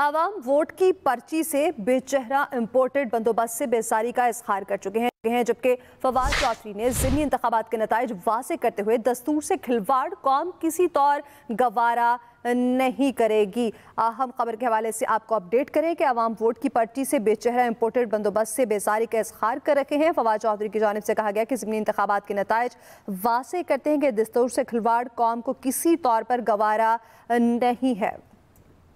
आवाम वोट की पर्ची से बेचेहरा इम्पोर्टेड बंदोबस्त से बेसारी का इजहार कर चुके हैं हैं जबकि फवाद चौधरी ने जिली इंतबात के नतज वाजे करते हुए दस्तूर से खिलवाड़ कौम किसी तौर गवारा नहीं करेगी अहम खबर के हवाले से आपको अपडेट करें कि आवाम वोट की पर्ची से बेचेहरा इम्पोर्टेड बंदोबस्त से बेसारी का इजहार कर रखे हैं फवाद चौधरी की जानब से कहा गया कि ज़मीनी इंतबात के नतज वाजे करते हैं कि दस्तूर से खिलवाड़ कौम को किसी तौर पर गवारा नहीं है